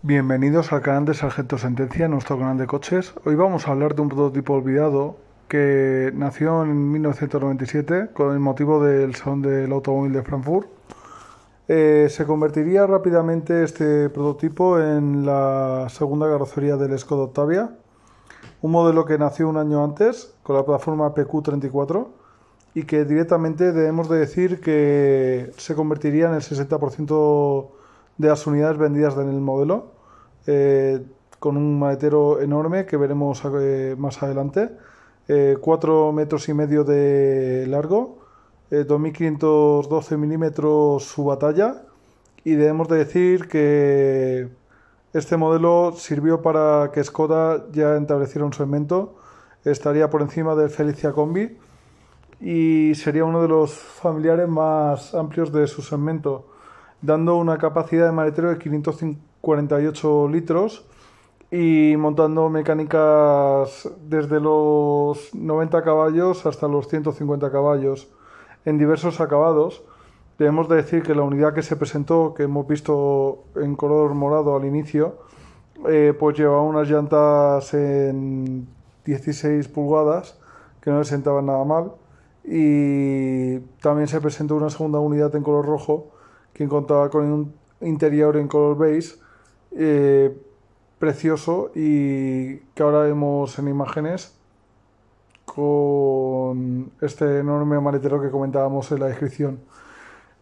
Bienvenidos al canal de Sargento Sentencia, nuestro canal de coches. Hoy vamos a hablar de un prototipo olvidado que nació en 1997 con el motivo del Salón del Automóvil de Frankfurt. Eh, se convertiría rápidamente este prototipo en la segunda carrocería del Skoda Octavia, un modelo que nació un año antes con la plataforma PQ34 y que directamente debemos de decir que se convertiría en el 60% de las unidades vendidas en el modelo, eh, con un maletero enorme que veremos eh, más adelante, 4 eh, metros y medio de largo, 2.512 milímetros su batalla, y debemos de decir que este modelo sirvió para que Skoda ya estableciera un segmento, estaría por encima del Felicia Combi y sería uno de los familiares más amplios de su segmento dando una capacidad de maletero de 548 litros y montando mecánicas desde los 90 caballos hasta los 150 caballos en diversos acabados. Debemos decir que la unidad que se presentó, que hemos visto en color morado al inicio, eh, pues llevaba unas llantas en 16 pulgadas, que no le sentaban nada mal. Y también se presentó una segunda unidad en color rojo, que contaba con un interior en color beige eh, precioso y que ahora vemos en imágenes con este enorme maletero que comentábamos en la descripción.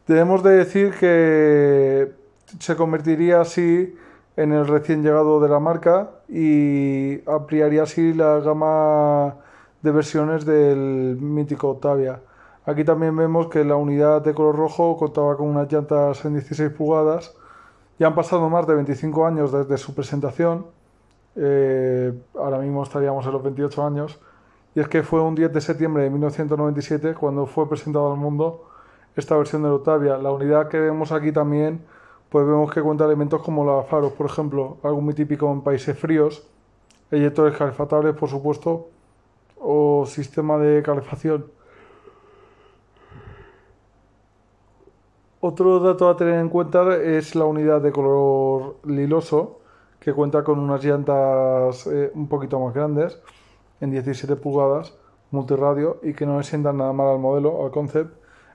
Debemos de decir que se convertiría así en el recién llegado de la marca y ampliaría así la gama de versiones del mítico Octavia. Aquí también vemos que la unidad de color rojo contaba con unas llantas en 16 pulgadas. Ya han pasado más de 25 años desde su presentación. Eh, ahora mismo estaríamos en los 28 años. Y es que fue un 10 de septiembre de 1997 cuando fue presentado al mundo esta versión del Octavia. La unidad que vemos aquí también, pues vemos que cuenta elementos como los faros, por ejemplo, algo muy típico en países fríos, eyectores calefatables, por supuesto, o sistema de calefacción. Otro dato a tener en cuenta es la unidad de color liloso, que cuenta con unas llantas eh, un poquito más grandes, en 17 pulgadas, multiradio, y que no le sientan nada mal al modelo, al concept.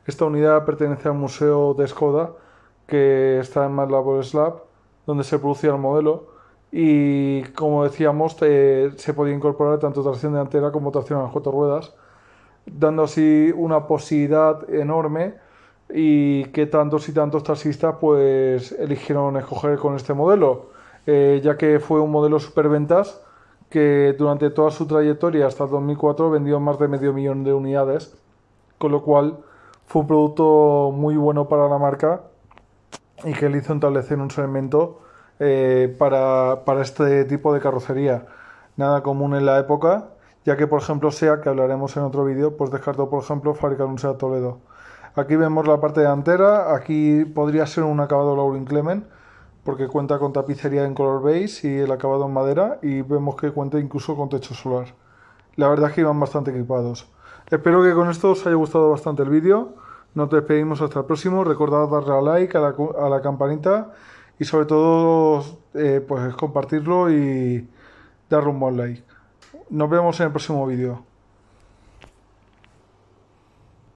Esta unidad pertenece al Museo de Skoda, que está en Marlborough Slab, donde se producía el modelo, y como decíamos, eh, se podía incorporar tanto tracción delantera como tracción a las cuatro ruedas, dando así una posibilidad enorme y que tantos y tantos taxistas pues eligieron escoger con este modelo, eh, ya que fue un modelo superventas que durante toda su trayectoria hasta el 2004 vendió más de medio millón de unidades, con lo cual fue un producto muy bueno para la marca y que le hizo establecer un segmento eh, para, este tipo de carrocería. Nada común en la época, ya que por ejemplo SEA, que hablaremos en otro vídeo, pues descartó por ejemplo fabricar un SEA Toledo. Aquí vemos la parte delantera, aquí podría ser un acabado Lauro Clement, porque cuenta con tapicería en color beige y el acabado en madera y vemos que cuenta incluso con techo solar. La verdad es que iban bastante equipados. Espero que con esto os haya gustado bastante el vídeo. Nos despedimos hasta el próximo. Recordad darle a like, a la, campanita y sobre todo eh, pues compartirlo y darle un buen like. Nos vemos en el próximo vídeo.